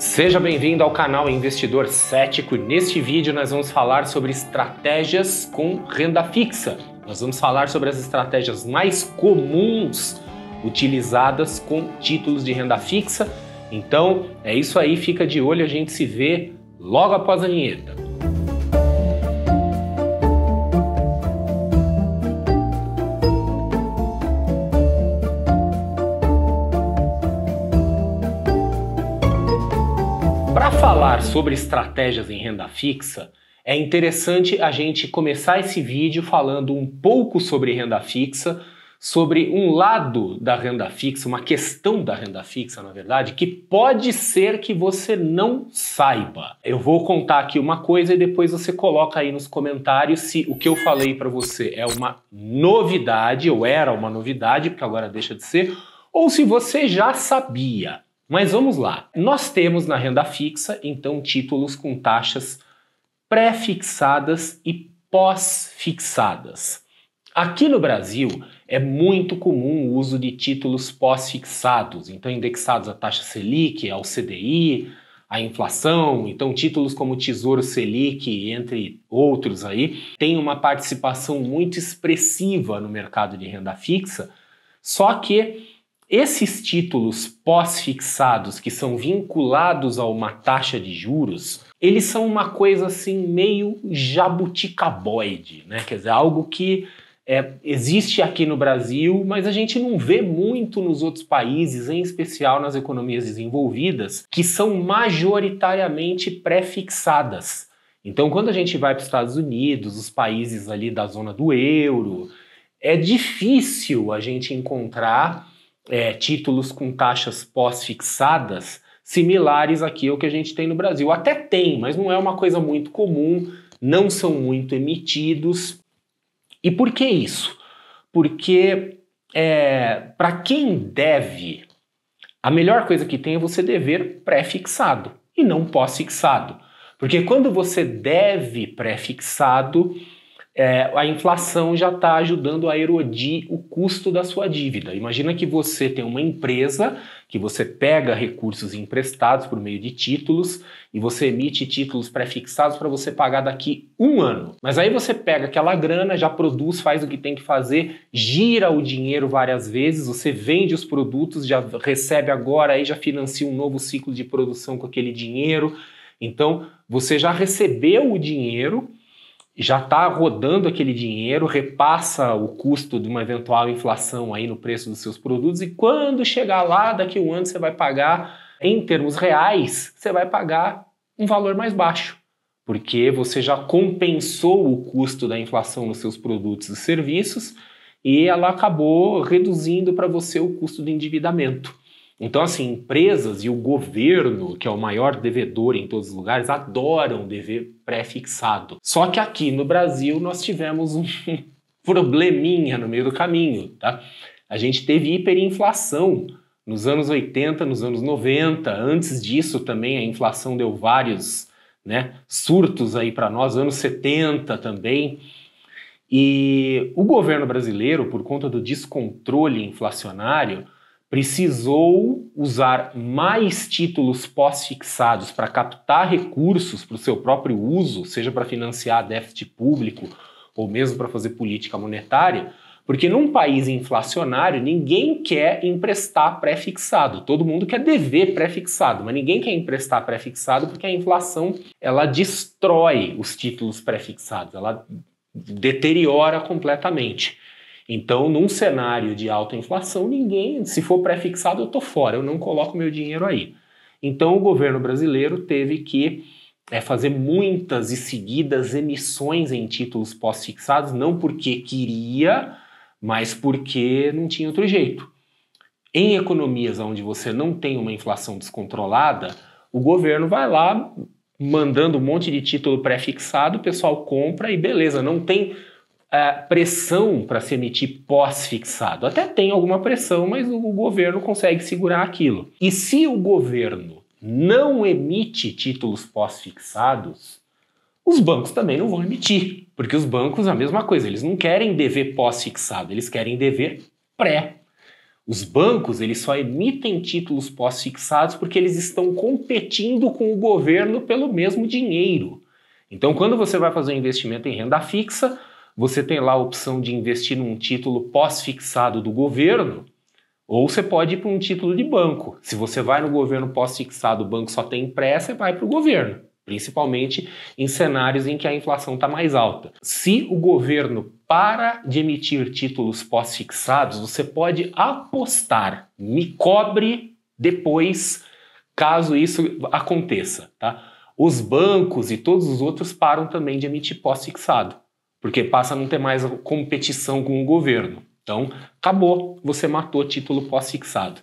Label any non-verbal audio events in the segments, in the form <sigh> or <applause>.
Seja bem-vindo ao canal Investidor Cético. Neste vídeo nós vamos falar sobre estratégias com renda fixa. Nós vamos falar sobre as estratégias mais comuns utilizadas com títulos de renda fixa. Então, é isso aí, fica de olho, a gente se vê logo após a vinheta. sobre estratégias em renda fixa, é interessante a gente começar esse vídeo falando um pouco sobre renda fixa, sobre um lado da renda fixa, uma questão da renda fixa, na verdade, que pode ser que você não saiba. Eu vou contar aqui uma coisa e depois você coloca aí nos comentários se o que eu falei para você é uma novidade ou era uma novidade, porque agora deixa de ser, ou se você já sabia. Mas vamos lá. Nós temos na renda fixa, então, títulos com taxas pré-fixadas e pós-fixadas. Aqui no Brasil é muito comum o uso de títulos pós-fixados, então indexados à taxa Selic, ao CDI, à inflação, então títulos como Tesouro Selic, entre outros aí, têm uma participação muito expressiva no mercado de renda fixa, só que esses títulos pós-fixados que são vinculados a uma taxa de juros, eles são uma coisa assim meio jabuticaboide, né? Quer dizer, algo que é, existe aqui no Brasil, mas a gente não vê muito nos outros países, em especial nas economias desenvolvidas, que são majoritariamente pré-fixadas. Então, quando a gente vai para os Estados Unidos, os países ali da zona do euro, é difícil a gente encontrar é, títulos com taxas pós-fixadas similares aqui ao que a gente tem no Brasil. Até tem, mas não é uma coisa muito comum, não são muito emitidos. E por que isso? Porque é, para quem deve, a melhor coisa que tem é você dever pré-fixado e não pós-fixado. Porque quando você deve pré-fixado, é, a inflação já está ajudando a erodir o custo da sua dívida. Imagina que você tem uma empresa que você pega recursos emprestados por meio de títulos e você emite títulos pré-fixados para você pagar daqui um ano. Mas aí você pega aquela grana, já produz, faz o que tem que fazer, gira o dinheiro várias vezes, você vende os produtos, já recebe agora, aí já financia um novo ciclo de produção com aquele dinheiro. Então você já recebeu o dinheiro já está rodando aquele dinheiro, repassa o custo de uma eventual inflação aí no preço dos seus produtos e quando chegar lá, daqui a um ano você vai pagar, em termos reais, você vai pagar um valor mais baixo, porque você já compensou o custo da inflação nos seus produtos e serviços e ela acabou reduzindo para você o custo do endividamento. Então, assim, empresas e o governo, que é o maior devedor em todos os lugares, adoram dever pré-fixado. Só que aqui no Brasil nós tivemos um <laughs> probleminha no meio do caminho, tá? A gente teve hiperinflação nos anos 80, nos anos 90. Antes disso também a inflação deu vários né, surtos aí para nós, anos 70 também. E o governo brasileiro, por conta do descontrole inflacionário, precisou usar mais títulos pós-fixados para captar recursos para o seu próprio uso, seja para financiar déficit público ou mesmo para fazer política monetária, porque num país inflacionário ninguém quer emprestar pré-fixado, todo mundo quer dever pré-fixado, mas ninguém quer emprestar pré-fixado porque a inflação ela destrói os títulos pré-fixados, ela deteriora completamente. Então, num cenário de alta inflação, ninguém, se for pré-fixado, eu estou fora, eu não coloco meu dinheiro aí. Então, o governo brasileiro teve que é, fazer muitas e seguidas emissões em títulos pós-fixados, não porque queria, mas porque não tinha outro jeito. Em economias onde você não tem uma inflação descontrolada, o governo vai lá mandando um monte de título pré-fixado, o pessoal compra e beleza, não tem uh, pressão para se emitir pós-fixado. Até tem alguma pressão, mas o governo consegue segurar aquilo. E se o governo não emite títulos pós-fixados, os bancos também não vão emitir, porque os bancos a mesma coisa, eles não querem dever pós-fixado, eles querem dever pré. Os bancos eles só emitem títulos pós-fixados porque eles estão competindo com o governo pelo mesmo dinheiro. Então, quando você vai fazer um investimento em renda fixa, você tem lá a opção de investir num título pós-fixado do governo, ou você pode ir para um título de banco. Se você vai no governo pós-fixado, o banco só tem pressa, você vai para o governo, principalmente em cenários em que a inflação está mais alta. Se o governo para de emitir títulos pós-fixados, você pode apostar, me cobre depois, caso isso aconteça. Tá? Os bancos e todos os outros param também de emitir pós-fixado porque passa a não ter mais competição com o governo. Então, acabou, você matou o título pós-fixado.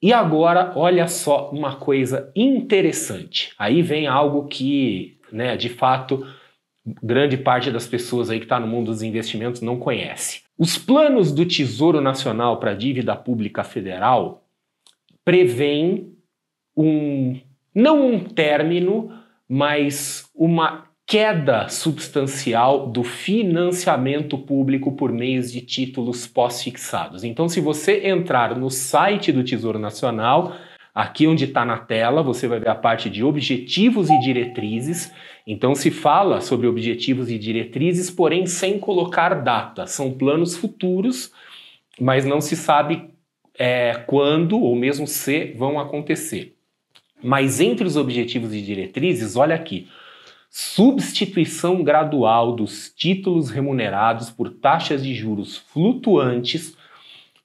E agora, olha só uma coisa interessante. Aí vem algo que, né, de fato, grande parte das pessoas aí que está no mundo dos investimentos não conhece. Os planos do Tesouro Nacional para a dívida pública federal prevêem um não um término, mas uma queda substancial do financiamento público por meios de títulos pós-fixados. Então, se você entrar no site do Tesouro Nacional, Aqui onde está na tela, você vai ver a parte de objetivos e diretrizes. Então se fala sobre objetivos e diretrizes, porém sem colocar data. São planos futuros, mas não se sabe é, quando ou mesmo se vão acontecer. Mas entre os objetivos e diretrizes, olha aqui, substituição gradual dos títulos remunerados por taxas de juros flutuantes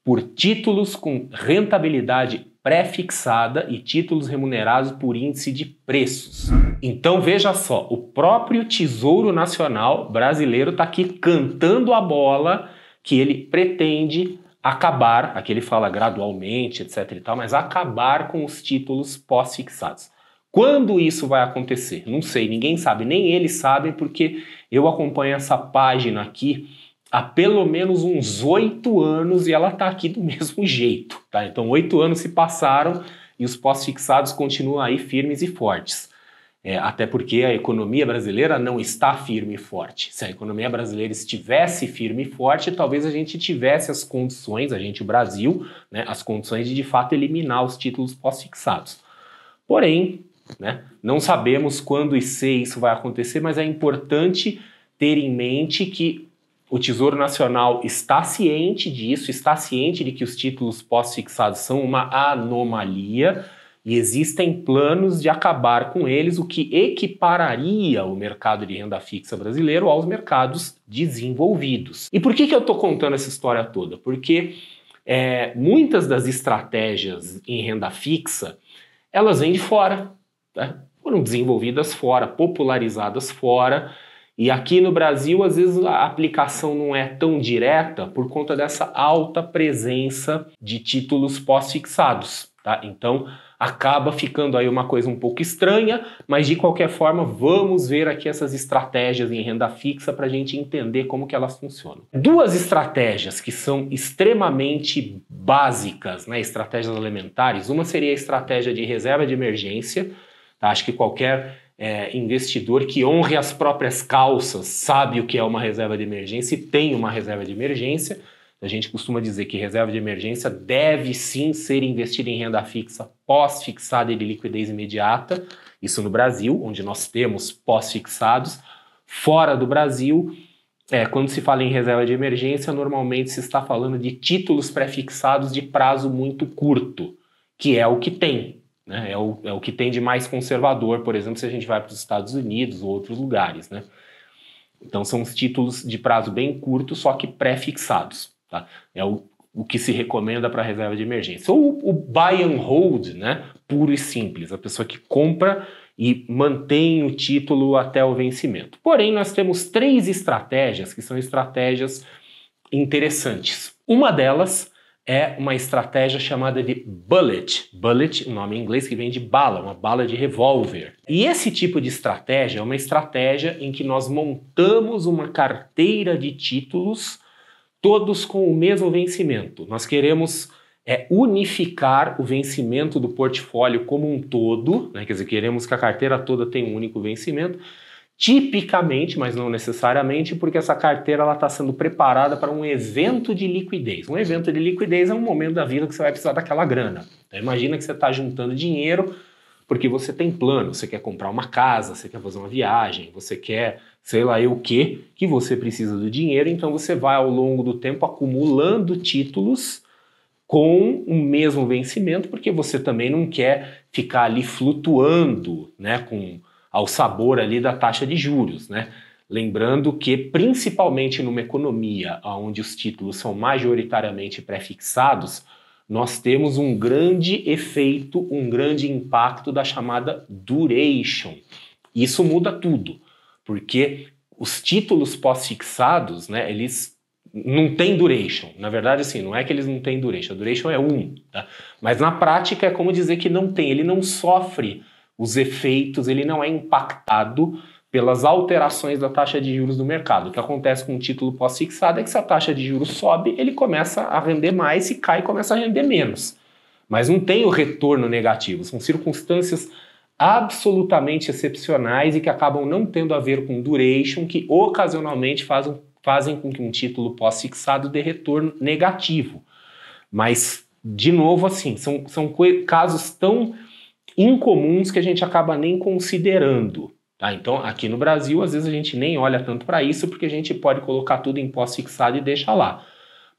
por títulos com rentabilidade pré-fixada e títulos remunerados por índice de preços. Então veja só, o próprio Tesouro Nacional brasileiro está aqui cantando a bola que ele pretende acabar, aqui ele fala gradualmente, etc e tal, mas acabar com os títulos pós-fixados. Quando isso vai acontecer? Não sei, ninguém sabe, nem eles sabem, porque eu acompanho essa página aqui há pelo menos uns oito anos e ela está aqui do <laughs> mesmo jeito. Tá? Então, oito anos se passaram e os pós-fixados continuam aí firmes e fortes. É, até porque a economia brasileira não está firme e forte. Se a economia brasileira estivesse firme e forte, talvez a gente tivesse as condições, a gente, o Brasil, né, as condições de de fato eliminar os títulos pós-fixados. Porém, né? Não sabemos quando e se isso vai acontecer, mas é importante ter em mente que o Tesouro Nacional está ciente disso, está ciente de que os títulos pós-fixados são uma anomalia e existem planos de acabar com eles, o que equipararia o mercado de renda fixa brasileiro aos mercados desenvolvidos. E por que, que eu estou contando essa história toda? Porque é, muitas das estratégias em renda fixa elas vêm de fora tá? foram desenvolvidas fora, popularizadas fora. E aqui no Brasil, às vezes a aplicação não é tão direta por conta dessa alta presença de títulos pós-fixados. Tá? Então, acaba ficando aí uma coisa um pouco estranha, mas de qualquer forma, vamos ver aqui essas estratégias em renda fixa para a gente entender como que elas funcionam. Duas estratégias que são extremamente básicas, né, estratégias elementares. Uma seria a estratégia de reserva de emergência, Tá? Acho que qualquer é, investidor que honre as próprias calças sabe o que é uma reserva de emergência e tem uma reserva de emergência. A gente costuma dizer que reserva de emergência deve sim ser investida em renda fixa pós-fixada e de liquidez imediata, isso no Brasil, onde nós temos pós-fixados. Fora do Brasil, é, quando se fala em reserva de emergência, normalmente se está falando de títulos pré-fixados de prazo muito curto, que é o que tem. Né? É, o, é o que tem de mais conservador, por exemplo, se a gente vai para os Estados Unidos ou outros lugares. Né? Então são os títulos de prazo bem curto, só que pré-fixados. Tá? É o, o que se recomenda para reserva de emergência. Ou o buy and hold, né? puro e simples, a pessoa que compra e mantém o título até o vencimento. Porém, nós temos três estratégias que são estratégias interessantes. Uma delas é uma estratégia chamada de bullet. Bullet, um nome em inglês que vem de bala, uma bala de revólver. E esse tipo de estratégia é uma estratégia em que nós montamos uma carteira de títulos, todos com o mesmo vencimento. Nós queremos é unificar o vencimento do portfólio como um todo, né? quer dizer, queremos que a carteira toda tenha um único vencimento, Tipicamente, mas não necessariamente, porque essa carteira está sendo preparada para um evento de liquidez. Um evento de liquidez é um momento da vida que você vai precisar daquela grana. Então, imagina que você está juntando dinheiro porque você tem plano, você quer comprar uma casa, você quer fazer uma viagem, você quer sei lá o que, que você precisa do dinheiro, então você vai ao longo do tempo acumulando títulos com o mesmo vencimento, porque você também não quer ficar ali flutuando, né, com ao sabor ali da taxa de juros, né? Lembrando que, principalmente numa economia onde os títulos são majoritariamente prefixados, nós temos um grande efeito, um grande impacto da chamada duration. Isso muda tudo, porque os títulos pós-fixados, né, eles não têm duration. Na verdade, assim, não é que eles não têm duration, a duration é um. Tá? Mas na prática é como dizer que não tem, ele não sofre os efeitos, ele não é impactado pelas alterações da taxa de juros do mercado. O que acontece com o título pós-fixado é que se a taxa de juros sobe, ele começa a render mais, se cai, começa a render menos. Mas não tem o retorno negativo, são circunstâncias absolutamente excepcionais e que acabam não tendo a ver com duration, que ocasionalmente fazem, fazem com que um título pós-fixado dê retorno negativo. Mas, de novo, assim, são, são casos tão incomuns que a gente acaba nem considerando. Tá? Então, aqui no Brasil, às vezes a gente nem olha tanto para isso, porque a gente pode colocar tudo em pós-fixado e deixa lá.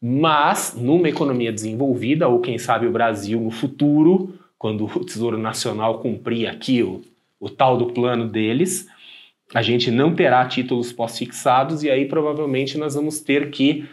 Mas, numa economia desenvolvida, ou quem sabe o Brasil no futuro, quando o Tesouro Nacional cumprir aqui o, o tal do plano deles, a gente não terá títulos pós-fixados e aí provavelmente nós vamos ter que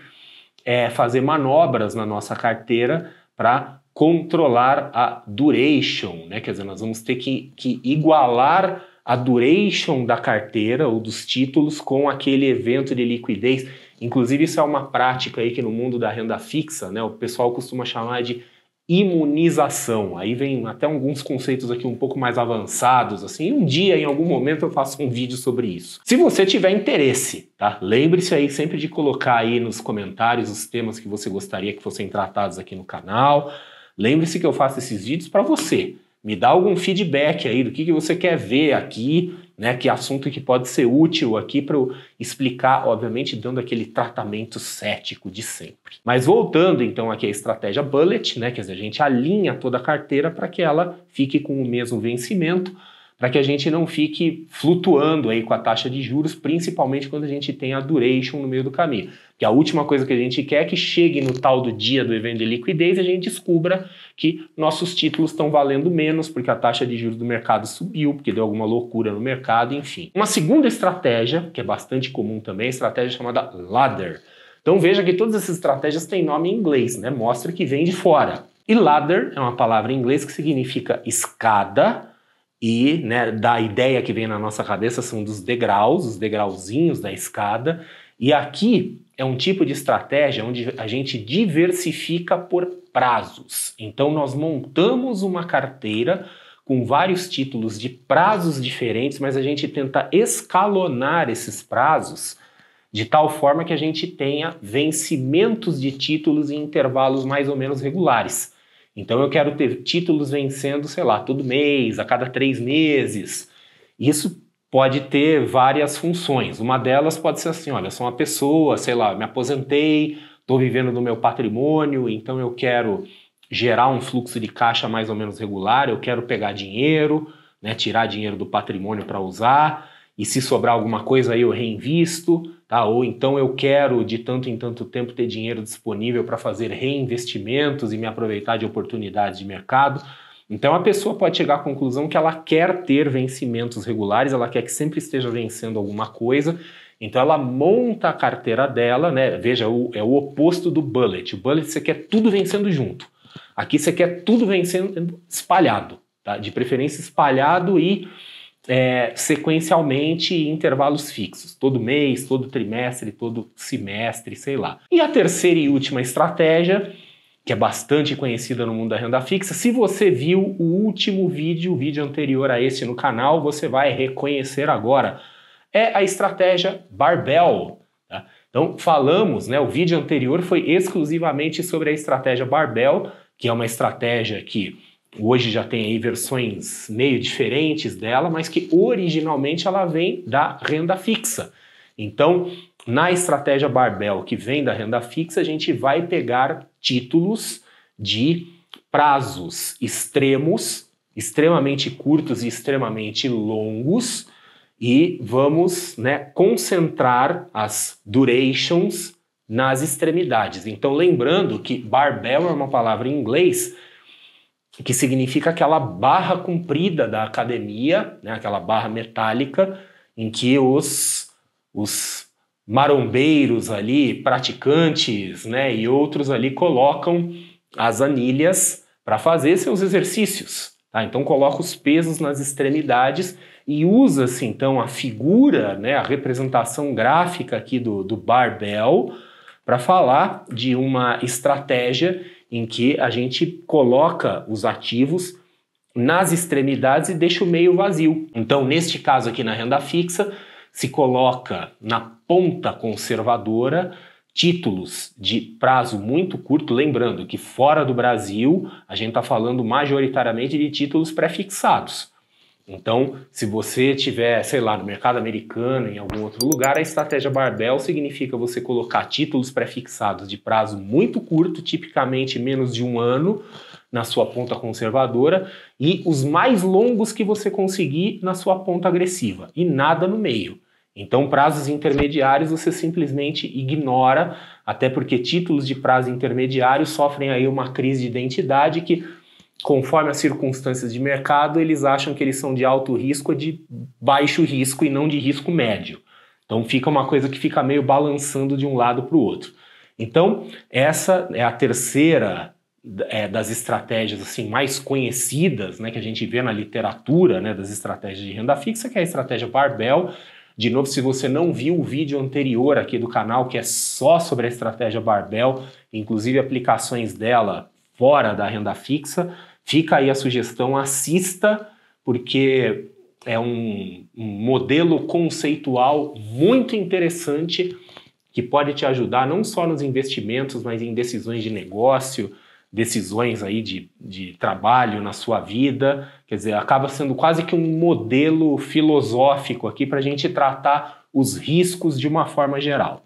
é, fazer manobras na nossa carteira para controlar a duration, né? Quer dizer, nós vamos ter que, que igualar a duration da carteira ou dos títulos com aquele evento de liquidez. Inclusive, isso é uma prática aí que no mundo da renda fixa, né? O pessoal costuma chamar de imunização. Aí vem até alguns conceitos aqui um pouco mais avançados, assim. Um dia, em algum momento, eu faço um vídeo sobre isso. Se você tiver interesse, tá? Lembre-se aí sempre de colocar aí nos comentários os temas que você gostaria que fossem tratados aqui no canal. Lembre-se que eu faço esses vídeos para você. Me dá algum feedback aí do que, que você quer ver aqui, né? Que assunto que pode ser útil aqui para eu explicar, obviamente, dando aquele tratamento cético de sempre. Mas voltando então aqui à estratégia bullet, né? Quer dizer, a gente alinha toda a carteira para que ela fique com o mesmo vencimento para que a gente não fique flutuando aí com a taxa de juros, principalmente quando a gente tem a duration no meio do caminho. Que a última coisa que a gente quer é que chegue no tal do dia do evento de liquidez e a gente descubra que nossos títulos estão valendo menos porque a taxa de juros do mercado subiu, porque deu alguma loucura no mercado, enfim. Uma segunda estratégia, que é bastante comum também, é a estratégia chamada ladder. Então veja que todas essas estratégias têm nome em inglês, né? Mostra que vem de fora. E ladder é uma palavra em inglês que significa escada e né, da ideia que vem na nossa cabeça são dos degraus, os degrauzinhos da escada. E aqui é um tipo de estratégia onde a gente diversifica por prazos. Então nós montamos uma carteira com vários títulos de prazos diferentes, mas a gente tenta escalonar esses prazos de tal forma que a gente tenha vencimentos de títulos em intervalos mais ou menos regulares. Então eu quero ter títulos vencendo, sei lá, todo mês, a cada três meses. Isso pode ter várias funções. Uma delas pode ser assim: olha, sou uma pessoa, sei lá, me aposentei, estou vivendo do meu patrimônio, então eu quero gerar um fluxo de caixa mais ou menos regular, eu quero pegar dinheiro, né, tirar dinheiro do patrimônio para usar e se sobrar alguma coisa eu reinvisto, tá? Ou então eu quero de tanto em tanto tempo ter dinheiro disponível para fazer reinvestimentos e me aproveitar de oportunidades de mercado. Então a pessoa pode chegar à conclusão que ela quer ter vencimentos regulares, ela quer que sempre esteja vencendo alguma coisa. Então ela monta a carteira dela, né? Veja, é o oposto do bullet. O bullet você quer tudo vencendo junto. Aqui você quer tudo vencendo espalhado, tá? De preferência espalhado e é, sequencialmente em intervalos fixos, todo mês, todo trimestre, todo semestre, sei lá. E a terceira e última estratégia, que é bastante conhecida no mundo da renda fixa, se você viu o último vídeo, o vídeo anterior a esse no canal, você vai reconhecer agora, é a estratégia Barbell. Tá? Então, falamos, né, o vídeo anterior foi exclusivamente sobre a estratégia Barbell, que é uma estratégia que Hoje já tem aí versões meio diferentes dela, mas que originalmente ela vem da renda fixa. Então, na estratégia Barbel, que vem da renda fixa, a gente vai pegar títulos de prazos extremos, extremamente curtos e extremamente longos, e vamos né, concentrar as durations nas extremidades. Então, lembrando que barbell é uma palavra em inglês que significa aquela barra comprida da academia, né, aquela barra metálica, em que os, os marombeiros ali, praticantes né, e outros ali colocam as anilhas para fazer seus exercícios. Tá? Então coloca os pesos nas extremidades e usa-se então a figura, né, a representação gráfica aqui do, do barbell para falar de uma estratégia em que a gente coloca os ativos nas extremidades e deixa o meio vazio. Então, neste caso aqui na renda fixa, se coloca na ponta conservadora títulos de prazo muito curto, lembrando que fora do Brasil a gente está falando majoritariamente de títulos pré-fixados. Então, se você tiver, sei lá, no mercado americano, em algum outro lugar, a estratégia barbell significa você colocar títulos prefixados de prazo muito curto, tipicamente menos de um ano, na sua ponta conservadora e os mais longos que você conseguir na sua ponta agressiva e nada no meio. Então, prazos intermediários você simplesmente ignora, até porque títulos de prazo intermediário sofrem aí uma crise de identidade que conforme as circunstâncias de mercado, eles acham que eles são de alto risco ou de baixo risco e não de risco médio. Então fica uma coisa que fica meio balançando de um lado para o outro. Então, essa é a terceira é, das estratégias assim mais conhecidas né, que a gente vê na literatura né, das estratégias de renda fixa, que é a estratégia Barbell. De novo, se você não viu o vídeo anterior aqui do canal, que é só sobre a estratégia Barbell, inclusive aplicações dela fora da renda fixa, fica aí a sugestão, assista, porque é um, um modelo conceitual muito interessante que pode te ajudar não só nos investimentos, mas em decisões de negócio, decisões aí de, de trabalho na sua vida. Quer dizer, acaba sendo quase que um modelo filosófico aqui para a gente tratar os riscos de uma forma geral.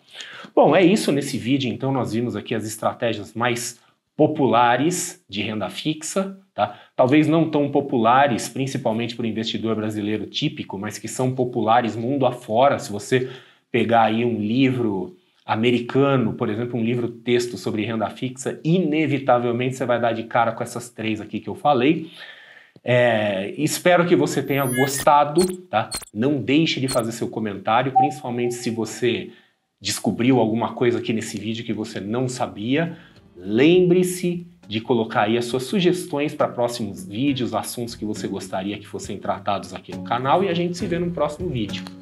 Bom, é isso nesse vídeo. Então, nós vimos aqui as estratégias mais populares de renda fixa, tá? talvez não tão populares, principalmente para o investidor brasileiro típico, mas que são populares mundo afora. Se você pegar aí um livro americano, por exemplo, um livro texto sobre renda fixa, inevitavelmente você vai dar de cara com essas três aqui que eu falei. É, espero que você tenha gostado, tá? Não deixe de fazer seu comentário, principalmente se você descobriu alguma coisa aqui nesse vídeo que você não sabia. Lembre-se de colocar aí as suas sugestões para próximos vídeos, assuntos que você gostaria que fossem tratados aqui no canal e a gente se vê no próximo vídeo.